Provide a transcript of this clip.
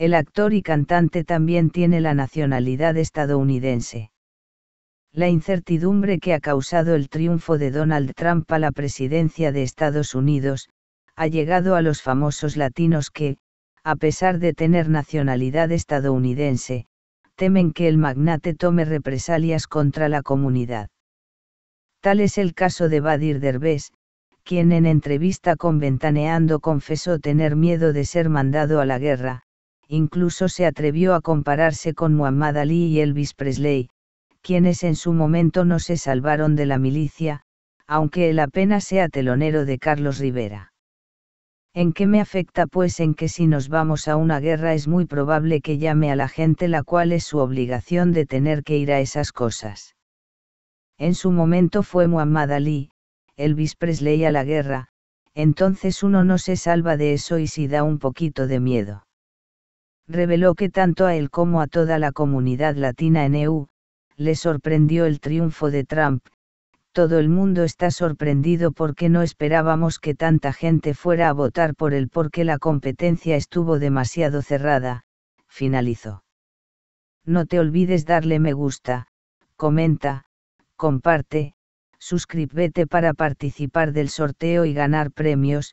El actor y cantante también tiene la nacionalidad estadounidense. La incertidumbre que ha causado el triunfo de Donald Trump a la presidencia de Estados Unidos, ha llegado a los famosos latinos que, a pesar de tener nacionalidad estadounidense, temen que el magnate tome represalias contra la comunidad. Tal es el caso de Badir Derbez, quien en entrevista con Ventaneando confesó tener miedo de ser mandado a la guerra, incluso se atrevió a compararse con Muhammad Ali y Elvis Presley, quienes en su momento no se salvaron de la milicia, aunque él apenas sea telonero de Carlos Rivera. ¿En qué me afecta pues en que si nos vamos a una guerra es muy probable que llame a la gente la cual es su obligación de tener que ir a esas cosas? En su momento fue Muhammad Ali, Elvis Presley a la guerra, entonces uno no se salva de eso y si da un poquito de miedo reveló que tanto a él como a toda la comunidad latina en EU, le sorprendió el triunfo de Trump. Todo el mundo está sorprendido porque no esperábamos que tanta gente fuera a votar por él porque la competencia estuvo demasiado cerrada, finalizó. No te olvides darle me gusta, comenta, comparte, suscríbete para participar del sorteo y ganar premios,